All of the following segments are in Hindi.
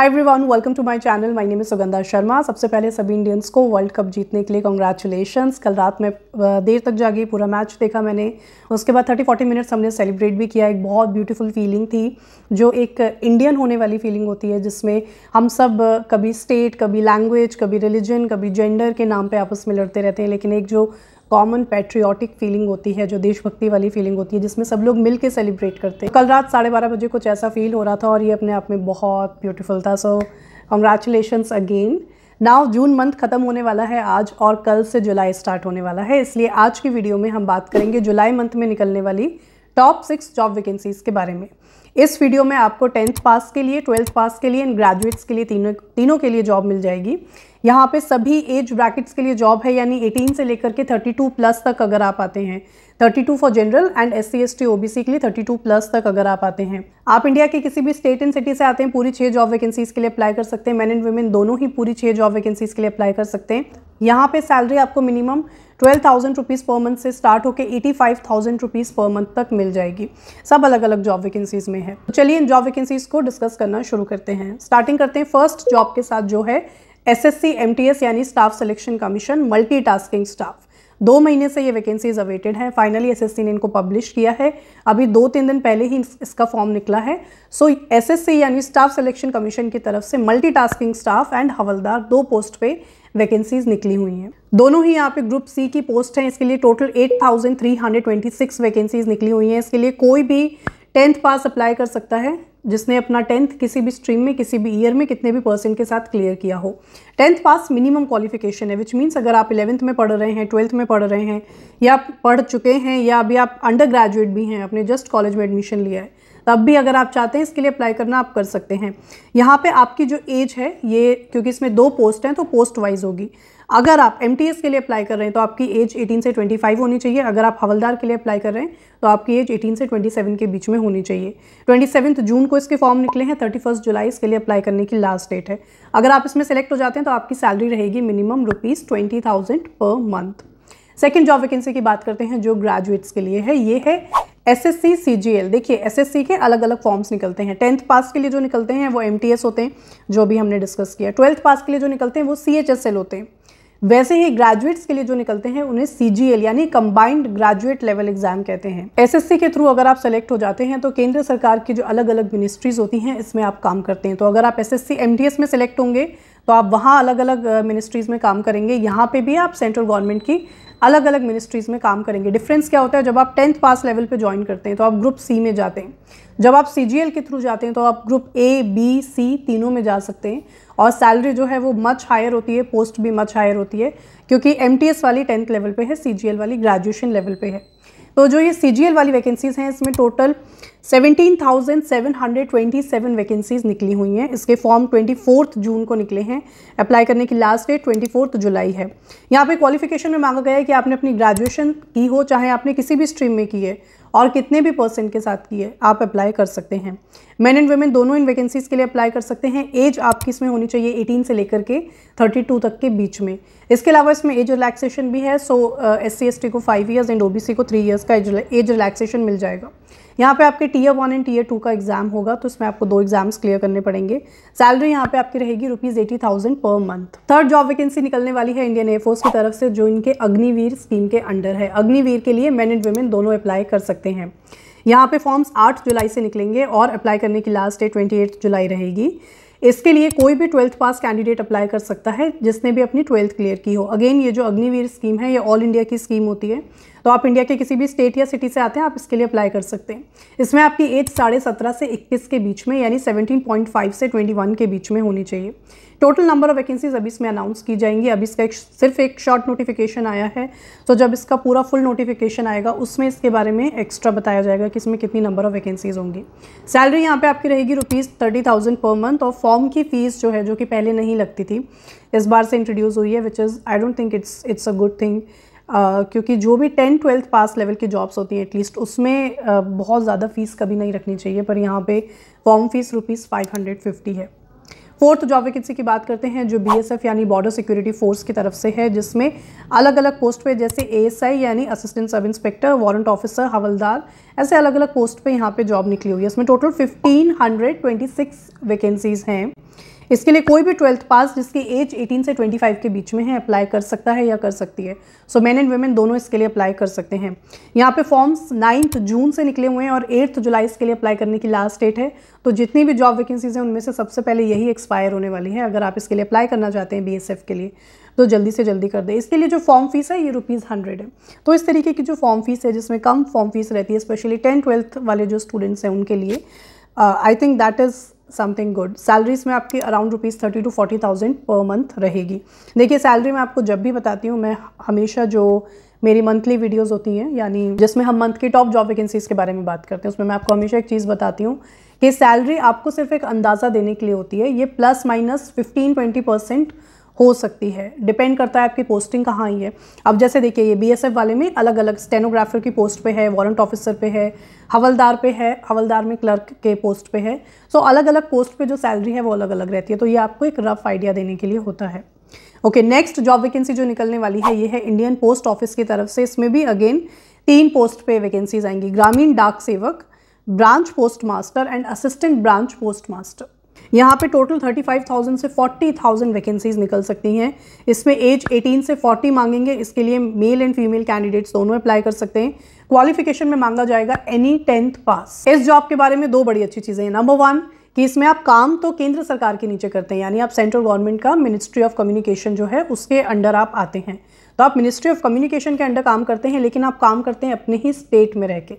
hi everyone welcome to my channel my name Sugandha Sharma सबसे पहले सभी इंडियंस को वर्ल्ड कप जीतने के लिए कॉन्ग्रेचुलेशंस कल रात में देर तक जागी पूरा मैच देखा मैंने उसके बाद थर्टी फोर्टी मिनट्स हमने सेलिब्रेट भी किया एक बहुत ब्यूटीफुल फीलिंग थी जो एक इंडियन होने वाली फीलिंग होती है जिसमें हम सब कभी स्टेट कभी लैंग्वेज कभी रिलीजन कभी जेंडर के नाम पर आपस में लड़ते रहते हैं लेकिन एक जो कॉमन पेट्रियाटिक फीलिंग होती है जो देशभक्ति वाली फीलिंग होती है जिसमें सब लोग मिल के सेलिब्रेट करते हैं कल रात साढ़े बारह बजे कुछ ऐसा फील हो रहा था और ये अपने आप में बहुत ब्यूटीफुल था so congratulations again now June month ख़त्म होने वाला है आज और कल से जुलाई स्टार्ट होने वाला है इसलिए आज की वीडियो में हम बात करेंगे जुलाई मंथ में निकलने वाली टॉप सिक्स जॉब वैकेंसीज़ के बारे में इस वीडियो में आपको टेंथ पास के लिए ट्वेल्थ पास के लिए एंड ग्रेजुएट्स के लिए तीनों तीनों के लिए जॉब मिल जाएगी यहाँ पे सभी एज ब्रैकेट्स के लिए जॉब है यानी 18 से लेकर के 32 प्लस तक अगर आप आते हैं 32 for general and S C S T O B C के लिए 32 प्लस तक अगर आप आते हैं आप इंडिया के किसी भी स्टेट एंड सिटी से आते हैं पूरी छः जॉब वैकेंसीज़ के लिए अप्लाई कर सकते हैं मैन एंड वुमेन दोनों ही पूरी छः जॉब वैकेंसीज़ के लिए अप्लाई कर सकते हैं यहाँ पे सैलरी आपको minimum twelve thousand rupees per month से स्टार्ट होकर eighty five thousand rupees per month तक मिल जाएगी सब अलग अलग जॉब वैकेंसीज़ में है तो चलिए इन जॉब वैकेंसीज़ को डिस्कस करना शुरू करते हैं स्टार्टिंग करते हैं फर्स्ट जॉब के साथ जो है S S C M T S यानी staff selection commission multi tasking staff दो महीने से ये वैकेंसीज अवेटेड हैं फाइनली एसएससी ने इनको पब्लिश किया है अभी दो तीन दिन पहले ही इसका फॉर्म निकला है सो एसएससी यानी स्टाफ सिलेक्शन कमीशन की तरफ से मल्टीटास्किंग स्टाफ एंड हवलदार दो पोस्ट पे वैकेंसीज निकली हुई हैं दोनों ही यहाँ पे ग्रुप सी की पोस्ट हैं इसके लिए टोटल 8,326 वैकेंसीज निकली हुई हैं इसके लिए कोई भी टेंथ पास अप्लाई कर सकता है जिसने अपना टेंथ किसी भी स्ट्रीम में किसी भी ईयर में कितने भी परसेंट के साथ क्लियर किया हो टेंथ पास मिनिमम क्वालिफिकेशन है विच मीन्स अगर आप इलेवंथ में पढ़ रहे हैं ट्वेल्थ में पढ़ रहे हैं या आप पढ़ चुके हैं या अभी आप अंडर ग्रेजुएट भी हैं अपने जस्ट कॉलेज में एडमिशन लिया है तब भी अगर आप चाहते हैं इसके लिए अप्लाई करना आप कर सकते हैं यहाँ पे आपकी जो एज है ये क्योंकि इसमें दो पोस्ट हैं तो पोस्ट वाइज होगी अगर आप एम के लिए अप्लाई कर रहे हैं तो आपकी एज 18 से 25 होनी चाहिए अगर आप हवलदार के लिए अप्लाई कर रहे हैं तो आपकी एज 18 से 27 के बीच में होनी चाहिए ट्वेंटी जून को इसके फॉर्म निकले हैं थर्टी जुलाई इसके लिए अप्लाई करने की लास्ट डेट है अगर आप इसमें सेलेक्ट हो जाते हैं तो आपकी सैलरी रहेगी minimum rupees twenty per month second job vacancy की बात करते हैं जो ग्रेजुएट्स के लिए है ये है S S C C G L देखिए एस एस सी के अलग अलग फॉर्म्स निकलते हैं टेंथ पास के लिए जो निकलते हैं वो एम टी एस होते हैं जो भी हमने डिस्कस किया ट्वेल्थ पास के लिए जो निकलते हैं वो सी एच एस एल होते हैं वैसे ही ग्रेजुएट्स के लिए जो निकलते हैं उन्हें सीजीएल यानी कंबाइंड ग्रेजुएट लेवल एग्जाम कहते हैं एसएससी के थ्रू अगर आप सेलेक्ट हो जाते हैं तो केंद्र सरकार की जो अलग अलग मिनिस्ट्रीज होती हैं इसमें आप काम करते हैं तो अगर आप एस एस में सेलेक्ट होंगे तो आप वहाँ अलग अलग मिनिस्ट्रीज़ में काम करेंगे यहाँ पे भी आप सेंट्रल गवर्नमेंट की अलग अलग मिनिस्ट्रीज़ में काम करेंगे डिफरेंस क्या होता है जब आप टेंथ पास लेवल पे ज्वाइन करते हैं तो आप ग्रुप सी में जाते हैं जब आप सी के थ्रू जाते हैं तो आप ग्रुप ए बी सी तीनों में जा सकते हैं और सैलरी जो है वो मच हायर होती है पोस्ट भी मच हायर होती है क्योंकि एम वाली टेंथ लेवल पर है सी वाली ग्रेजुएशन लेवल पर है तो जो ये सी वाली वैकेंसीज़ हैं इसमें टोटल 17,727 वैकेंसीज़ निकली हुई हैं इसके फॉर्म 24 जून को निकले हैं अप्लाई करने की लास्ट डेट 24 जुलाई है यहाँ पे क्वालिफिकेशन में मांगा गया है कि आपने अपनी ग्रेजुएशन की हो चाहे आपने किसी भी स्ट्रीम में की है और कितने भी पर्सन के साथ की है आप अप्लाई कर सकते हैं मैन एंड वेमेन दोनों इन वैकेंसीज़ के लिए अप्लाई कर सकते हैं एज आपकी इसमें होनी चाहिए 18 से लेकर के 32 तक के बीच में इसके अलावा इसमें एज रिलैक्सेशन भी है सो एस सी को फाइव ईयर्स एंड ओ को थ्री ईयर्स का एज रिलैक्सेशन मिल जाएगा यहाँ पे आपके tier one and tier two का एग्ज़ाम होगा तो इसमें आपको दो एग्जाम्स क्लियर करने पड़ेंगे सैलरी यहाँ पे आपकी रहेगी rupees eighty thousand per month third job vacancy निकलने वाली है इंडियन एयरफोर्स की तरफ से जो इनके अग्निवीर स्कीम के अंडर है अग्निवीर के लिए मैन एंड वुमेन दोनों अप्लाई कर सकते हैं यहाँ पे फॉर्म्स 8 जुलाई से निकलेंगे और अप्लाई करने की लास्ट डेट 28 जुलाई रहेगी इसके लिए कोई भी ट्वेल्थ पास कैंडिडेट अप्लाई कर सकता है जिसने भी अपनी ट्वेल्थ क्लियर की हो अगेन ये जो अग्निवीर स्कीम है ये ऑल इंडिया की स्कीम होती है तो आप इंडिया के किसी भी स्टेट या सिटी से आते हैं आप इसके लिए अप्लाई कर सकते हैं इसमें आपकी एज साढ़े सत्रह से इक्कीस के बीच में यानी सेवनटीन पॉइंट फाइव से ट्वेंटी वन के बीच में होनी चाहिए टोटल नंबर ऑफ वैकेंसीज अभी इसमें अनाउंस की जाएंगी अभी इसका एक सिर्फ एक शॉर्ट नोटिफिकेशन आया है तो जब इसका पूरा फुल नोटिफिकेशन आएगा उसमें इसके बारे में एक्स्ट्रा बताया जाएगा कि इसमें कितनी नंबर ऑफ वैकेंसीज होंगी सैलरी यहाँ पे आपकी रहेगी rupees thirty thousand per month और फॉर्म की फ़ीस जो है जो कि पहले नहीं लगती थी इस बार से इंट्रोड्यूस हुई है which is I don't think it's it's a good thing क्योंकि जो भी टेंथ ट्वेल्थ पास लेवल की जॉब्स होती हैं एटलीस्ट उसमें बहुत ज़्यादा फ़ीस कभी नहीं रखनी चाहिए पर यहाँ पे form fees rupees five hundred fifty है फोर्थ जॉब वैकेंसी की बात करते हैं जो बीएसएफ यानी बॉर्डर सिक्योरिटी फोर्स की तरफ से है जिसमें अलग अलग पोस्ट पे जैसे एएसआई यानी assistant sub inspector warrant officer हवलदार ऐसे अलग अलग पोस्ट पे यहाँ पे जॉब निकली हुई है इसमें टोटल 1526 वैकेंसीज़ हैं इसके लिए कोई भी ट्वेल्थ पास जिसकी एज 18 से 25 के बीच में है अप्लाई कर सकता है या कर सकती है सो मैन एंड वेमेन दोनों इसके लिए अप्लाई कर सकते हैं यहाँ पे फॉर्म्स नाइन्थ जून से निकले हुए हैं और एट्थ जुलाई इसके लिए अप्लाई करने की लास्ट डेट है तो जितनी भी जॉब वैकेंसीज हैं उनमें से सबसे पहले यही एक्सपायर होने वाली है अगर आप इसके लिए अप्लाई करना चाहते हैं बी के लिए तो जल्दी से जल्दी कर दें इसके लिए जो फॉर्म फीस है ये रुपीज़ हंड्रेड है तो इस तरीके की जो फॉर्म फीस है जिसमें कम फॉर्म फीस रहती है स्पेशली टेंथ ट्वेल्थ वाले जो स्टूडेंट्स हैं उनके लिए I think that is something good salaries में आपकी around rupees thirty to forty thousand per month रहेगी देखिए सैलरी मैं आपको जब भी बताती हूँ मैं हमेशा जो मेरी मंथली वीडियोस होती हैं यानी जिसमें हम मंथ की टॉप जॉब वैकेंसीज़ के बारे में बात करते हैं उसमें मैं आपको हमेशा एक चीज़ बताती हूँ कि सैलरी आपको सिर्फ एक अंदाज़ा देने के लिए होती है ये plus minus fifteen twenty percent हो सकती है डिपेंड करता है आपकी पोस्टिंग कहाँ आई है अब जैसे देखिए ये बी वाले में अलग अलग स्टेनोग्राफर की पोस्ट पे है वारंट ऑफिसर पे है हवलदार पे है हवलदार में क्लर्क के पोस्ट पे है सो so, अलग अलग पोस्ट पे जो सैलरी है वो अलग अलग रहती है तो ये आपको एक रफ आइडिया देने के लिए होता है ओके नेक्स्ट जॉब वैकेंसी जो निकलने वाली है ये है इंडियन पोस्ट ऑफिस की तरफ से इसमें भी अगेन तीन पोस्ट पे वैकेंसीज आएंगी Gramin Dak Sevak branch postmaster and assistant branch postmaster यहाँ पे टोटल 35,000 से 40,000 वैकेंसीज निकल सकती हैं इसमें एज 18 से 40 मांगेंगे इसके लिए मेल एंड फीमेल कैंडिडेट्स दोनों अप्लाई कर सकते हैं क्वालिफिकेशन में मांगा जाएगा एनी टेंथ पास इस जॉब के बारे में दो बड़ी अच्छी चीज़ें हैं नंबर वन कि इसमें आप काम तो केंद्र सरकार के नीचे करते हैं यानी आप सेंट्रल गवर्नमेंट का मिनिस्ट्री ऑफ कम्युनिकेशन जो है उसके अंडर आप आते हैं तो आप मिनिस्ट्री ऑफ कम्युनिकेशन के अंडर काम करते हैं लेकिन आप काम करते हैं अपने ही स्टेट में रह के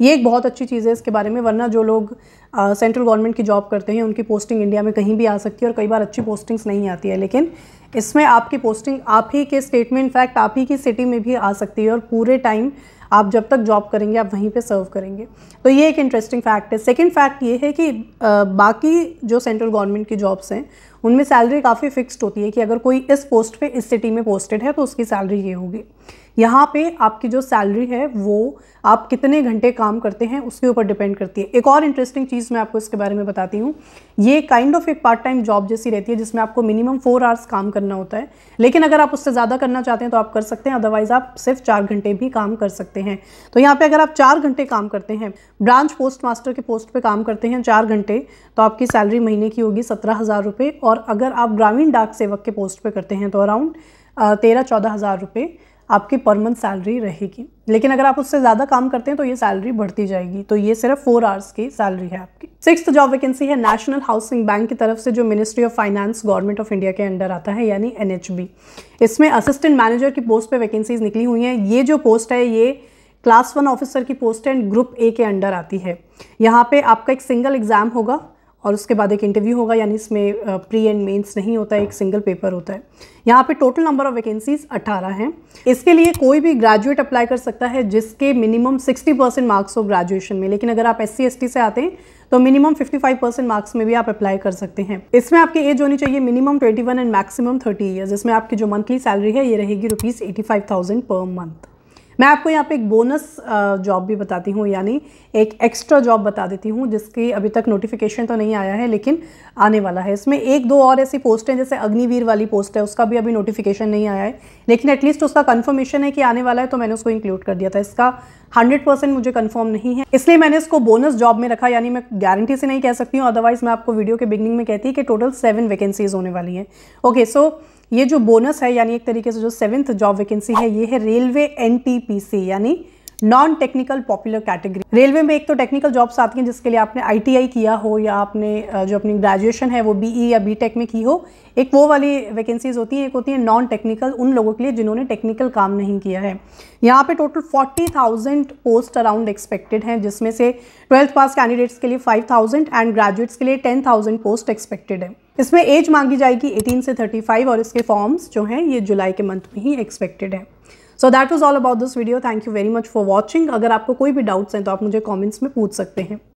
ये एक बहुत अच्छी चीज़ है इसके बारे में वरना जो लोग सेंट्रल गवर्नमेंट की जॉब करते हैं उनकी पोस्टिंग इंडिया में कहीं भी आ सकती है और कई बार अच्छी पोस्टिंग्स नहीं आती है लेकिन इसमें आपकी पोस्टिंग आप ही के स्टेट में इनफैक्ट आप ही की सिटी में भी आ सकती है और पूरे टाइम आप जब तक जॉब करेंगे आप वहीं पे सर्व करेंगे तो ये एक इंटरेस्टिंग फैक्ट है सेकंड फैक्ट ये है कि बाकी जो सेंट्रल गवर्नमेंट की जॉब्स हैं उनमें सैलरी काफ़ी फिक्स्ड होती है कि अगर कोई इस पोस्ट पे इस सिटी में पोस्टेड है तो उसकी सैलरी ये होगी यहाँ पे आपकी जो सैलरी है वो आप कितने घंटे काम करते हैं उसके ऊपर डिपेंड करती है एक और इंटरेस्टिंग चीज़ मैं आपको इसके बारे में बताती हूँ ये काइंड ऑफ एक पार्ट टाइम जॉब जैसी रहती है जिसमें आपको मिनिमम फोर आवर्स काम करना करना होता है लेकिन अगर आप उससे ज़्यादा करना चाहते हैं तो आप कर सकते हैं अदरवाइज़ आप सिर्फ चार घंटे भी काम कर सकते हैं तो यहाँ पे अगर आप चार घंटे काम करते हैं ब्रांच पोस्ट मास्टर के पोस्ट पर काम करते हैं चार घंटे तो आपकी सैलरी महीने की होगी सत्रह हज़ार और अगर आप ग्रामीण डाक सेवक के पोस्ट पर करते हैं तो अराउंड तेरह चौदह हज़ार रुपये आपकी पर मंथ सैलरी रहेगी लेकिन अगर आप उससे ज़्यादा काम करते हैं तो ये सैलरी बढ़ती जाएगी तो ये सिर्फ फोर आवर्स की सैलरी है आपकी सिक्स जॉब वैकेंसी है नेशनल हाउसिंग बैंक की तरफ से जो ministry of finance government of India के अंडर आता है यानी एन इसमें असिस्टेंट मैनेजर की पोस्ट पर वैकेंसीज निकली हुई हैं ये जो पोस्ट है ये क्लास वन ऑफिसर की पोस्ट एंड ग्रुप ए के अंडर आती है यहाँ पे आपका एक सिंगल एग्ज़ाम होगा और उसके बाद एक इंटरव्यू होगा यानी इसमें प्री एंड मेंस नहीं होता है एक सिंगल पेपर होता है यहाँ पे टोटल नंबर ऑफ वैकेंसीज 18 हैं इसके लिए कोई भी ग्रेजुएट अप्लाई कर सकता है जिसके मिनिमम 60 परसेंट मार्क्स हो ग्रेजुएशन में लेकिन अगर आप एस सी से आते हैं तो मिनिमम 55 परसेंट मार्क्स में भी आप अप्लाई कर सकते हैं इसमें आपकी एज होनी चाहिए मिनिमम 21 एंड मैक्सिमम 30 ईयर्स इसमें आपकी जो मंथली सैलरी है ये रहेगी रुपीज़ एटी पर मंथ मैं आपको यहाँ पे एक बोनस जॉब uh, भी बताती हूँ यानी एक एक्स्ट्रा जॉब बता देती हूँ जिसकी अभी तक नोटिफिकेशन तो नहीं आया है लेकिन आने वाला है इसमें एक दो और ऐसी पोस्ट हैं जैसे अग्निवीर वाली पोस्ट है उसका भी अभी नोटिफिकेशन नहीं आया है लेकिन एटलीस्ट उसका कन्फर्मेशन है कि आने वाला है तो मैंने उसको इंक्लूड कर दिया था इसका हंड्रेड परसेंट मुझे कन्फर्म नहीं है इसलिए मैंने इसको बोनस जॉब में रखा यानी मैं गारंटी से नहीं कह सकती हूँ अदरवाइज मैं आपको वीडियो के बिगनिंग में कहती है कि टोटल सेवन वैकेंसीज होने वाली है ओके सो ये जो बोनस है यानी एक तरीके से जो सेवन्थ जॉब वैकेंसी है ये है रेलवे एन यानी non technical popular category railway में एक तो टेक्निकल जॉब्स आती हैं जिसके लिए आपने आईटीआई किया हो या आपने जो अपनी ग्रेजुएशन है वो बीई e या बीटेक में की हो एक वो वाली वैकेंसीज होती हैं एक होती है नॉन टेक्निकल उन लोगों के लिए जिन्होंने टेक्निकल काम नहीं किया है यहाँ पे टोटल 40,000 पोस्ट अराउंड एक्सपेक्टेड हैं जिसमें से ट्वेल्थ पास कैंडिडेट्स के लिए 5,000 एंड ग्रेजुएट्स के लिए 10,000 पोस्ट एक्सपेक्टेड है इसमें एज मांगी जाएगी 18 से 35 और इसके फॉर्म्स जो हैं ये जुलाई के मंथ में ही एक्सपेक्टेड है so that was all about this video thank you very much for watching अगर आपको कोई भी डाउट्स हैं तो आप मुझे कॉमेंट्स में पूछ सकते हैं